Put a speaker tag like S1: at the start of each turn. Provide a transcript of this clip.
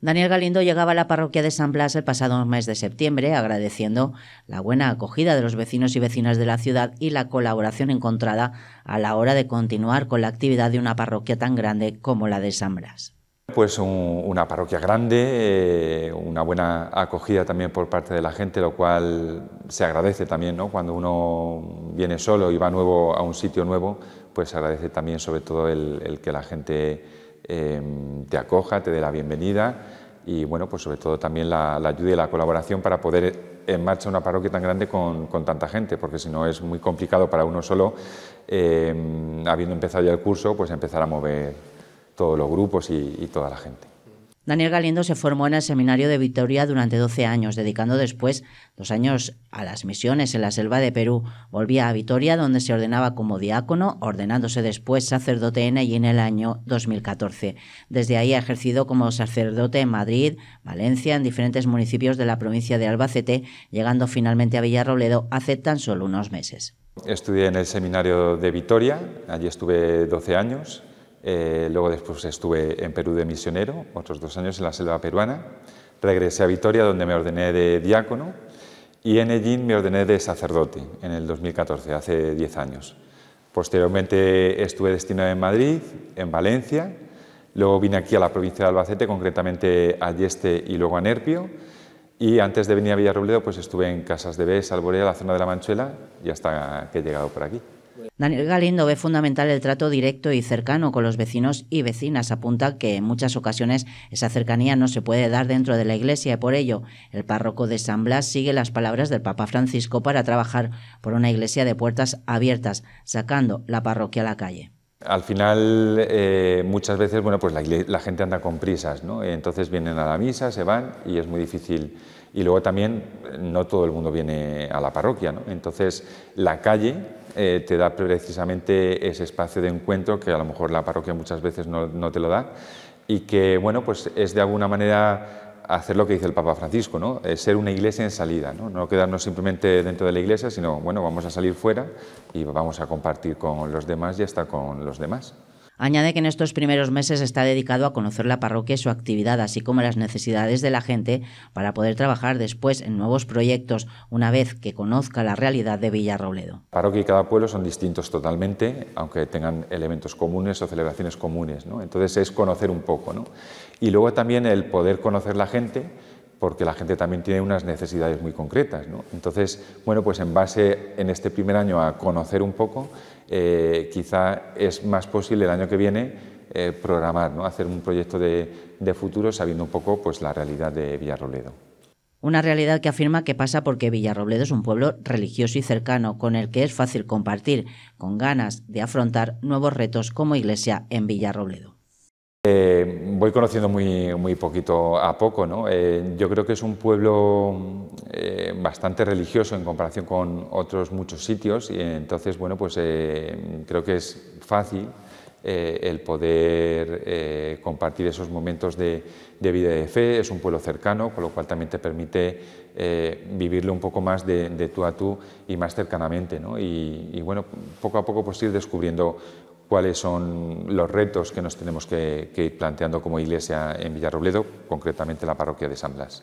S1: Daniel Galindo llegaba a la parroquia de San Blas el pasado mes de septiembre agradeciendo la buena acogida de los vecinos y vecinas de la ciudad y la colaboración encontrada a la hora de continuar con la actividad de una parroquia tan grande como la de San Blas.
S2: Pues una parroquia grande, eh, una buena acogida también por parte de la gente, lo cual se agradece también, ¿no? Cuando uno viene solo y va nuevo a un sitio nuevo, pues se agradece también sobre todo el que la gente Em, te acoja, te dé la bienvenida y, bueno, pues sobre todo también la, ayuda y la colaboración para poder en marcha una parroquia tan grande con, tanta gente, porque si no es muy complicado para uno solo, em, habiendo empezado ya el curso, pues empezar a mover todos los grupos y toda la gente.
S1: Daniel Galindo se formó en el Seminario de Vitoria durante 12 años, dedicando después dos años a las misiones en la selva de Perú. Volvía a Vitoria, donde se ordenaba como diácono, ordenándose después sacerdote en y en el año 2014. Desde ahí ha ejercido como sacerdote en Madrid, Valencia, en diferentes municipios de la provincia de Albacete, llegando finalmente a Villarrobledo hace tan solo unos meses.
S2: Estudié en el Seminario de Vitoria, allí estuve 12 años eh, luego después estuve en Perú de misionero, otros dos años en la selva peruana. Regresé a Vitoria, donde me ordené de diácono, y en Ellín me ordené de sacerdote en el 2014, hace 10 años. Posteriormente estuve destinado en Madrid, en Valencia, luego vine aquí a la provincia de Albacete, concretamente a Yeste y luego a Nerpio, y antes de venir a Villarrobledo pues estuve en Casas de Bes, Alborea, la zona de la Manchuela, y hasta que he llegado por aquí.
S1: Daniel Galindo ve fundamental el trato directo y cercano con los vecinos y vecinas. Apunta que en muchas ocasiones esa cercanía no se puede dar dentro de la iglesia y por ello el párroco de San Blas sigue las palabras del Papa Francisco para trabajar por una iglesia de puertas abiertas, sacando la parroquia a la calle
S2: al final eh, muchas veces bueno, pues la, gente anda con prisas, ¿no? entonces vienen a la misa, se van y es muy difícil. Y luego también eh, no todo el mundo viene a la parroquia, ¿no? entonces la calle eh, te da precisamente ese espacio de encuentro que a lo mejor la parroquia muchas veces no, no te lo da y que bueno, pues es de alguna manera hacer lo que dice el Papa Francisco, ¿no? Eh, ser una iglesia en salida, ¿no? ¿no? quedarnos simplemente dentro de la iglesia, sino bueno, vamos a salir fuera y vamos a compartir con los demás y hasta con los demás.
S1: Añade que en estos primeros meses está dedicado a conocer la parroquia y su actividad, así como las necesidades de la gente para poder trabajar después en nuevos proyectos una vez que conozca la realidad de Villarrobledo.
S2: Parroquia y cada pueblo son distintos totalmente, aunque tengan elementos comunes o celebraciones comunes. Entonces es conocer un poco. Y luego también el poder conocer la gente porque la gente también tiene unas necesidades muy concretas. Entonces, bueno, pues en base en este primer año a conocer un poco, eh, quizá es más posible el año que viene eh, programar, ¿no? hacer un proyecto de, futuro sabiendo un poco pues, la realidad de Villarrobledo.
S1: Una realidad que afirma que pasa porque Villarrobledo es un pueblo religioso y cercano, con el que es fácil compartir, con ganas de afrontar nuevos retos como iglesia en Villarrobledo.
S2: Eh, voy conociendo muy, muy poquito a poco. ¿no? Eh, yo creo que es un pueblo eh, bastante religioso en comparación con otros muchos sitios y entonces, bueno, pues eh, creo que es fácil el poder compartir esos momentos de, de, vida de fe. Es un pueblo cercano, con lo cual también te permite vivirlo un poco más de, tú a tú y más cercanamente. ¿no? Y, y, bueno, poco a poco pues ir descubriendo cuáles son los retos que nos tenemos que, ir planteando como iglesia en Villarrobledo, concretamente la parroquia de San Blas.